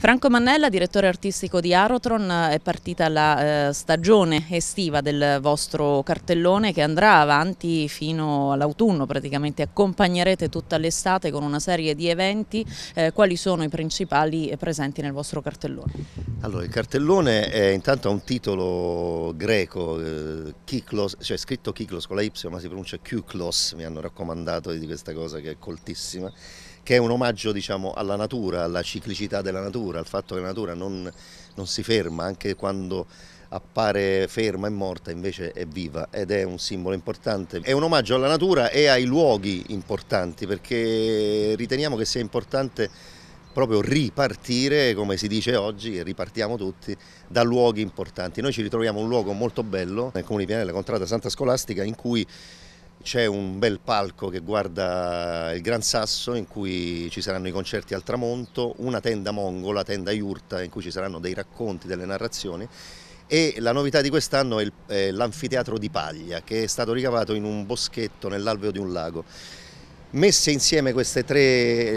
Franco Mannella, direttore artistico di Arotron, è partita la eh, stagione estiva del vostro cartellone che andrà avanti fino all'autunno, praticamente accompagnerete tutta l'estate con una serie di eventi, eh, quali sono i principali presenti nel vostro cartellone? Allora, il cartellone è intanto ha un titolo greco, eh, Kiklos, cioè scritto Kiklos con la Y ma si pronuncia Kyklos, mi hanno raccomandato di questa cosa che è coltissima, che è un omaggio diciamo, alla natura, alla ciclicità della natura, al fatto che la natura non, non si ferma anche quando appare ferma e morta invece è viva ed è un simbolo importante. È un omaggio alla natura e ai luoghi importanti perché riteniamo che sia importante proprio ripartire, come si dice oggi, ripartiamo tutti, da luoghi importanti. Noi ci ritroviamo in un luogo molto bello nel comune di Pianella, Contrada Santa Scolastica, in cui c'è un bel palco che guarda il Gran Sasso in cui ci saranno i concerti al tramonto, una tenda mongola, tenda yurta in cui ci saranno dei racconti, delle narrazioni e la novità di quest'anno è l'anfiteatro di paglia che è stato ricavato in un boschetto nell'alveo di un lago. Messe insieme queste tre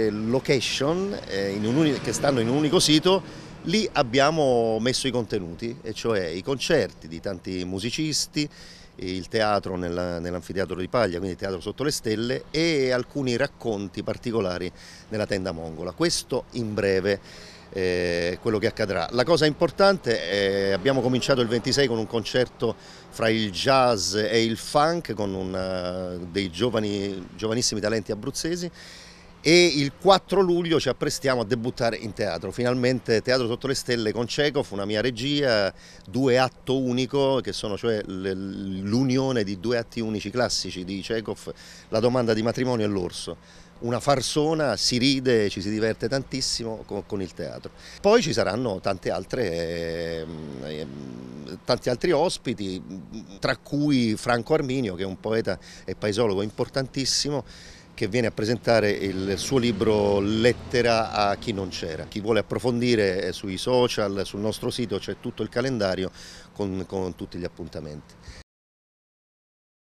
eh, location eh, un, che stanno in un unico sito Lì abbiamo messo i contenuti, e cioè i concerti di tanti musicisti, il teatro nell'anfiteatro di Paglia, quindi il teatro sotto le stelle, e alcuni racconti particolari nella tenda mongola. Questo in breve. è quello che accadrà. La cosa importante è che abbiamo cominciato il 26 con un concerto fra il jazz e il funk con una, dei giovani, giovanissimi talenti abruzzesi e il 4 luglio ci apprestiamo a debuttare in teatro, finalmente Teatro Sotto le Stelle con Cecov, una mia regia, due atto unico che sono cioè l'unione di due atti unici classici di Cecov, La domanda di matrimonio e L'orso. Una farsona, si ride, ci si diverte tantissimo con, il teatro. Poi ci saranno altre, ehm, tanti altri ospiti, tra cui Franco Arminio che è un poeta e paesologo importantissimo che viene a presentare il suo libro Lettera a chi non c'era. Chi vuole approfondire sui social, sul nostro sito c'è tutto il calendario con, con tutti gli appuntamenti.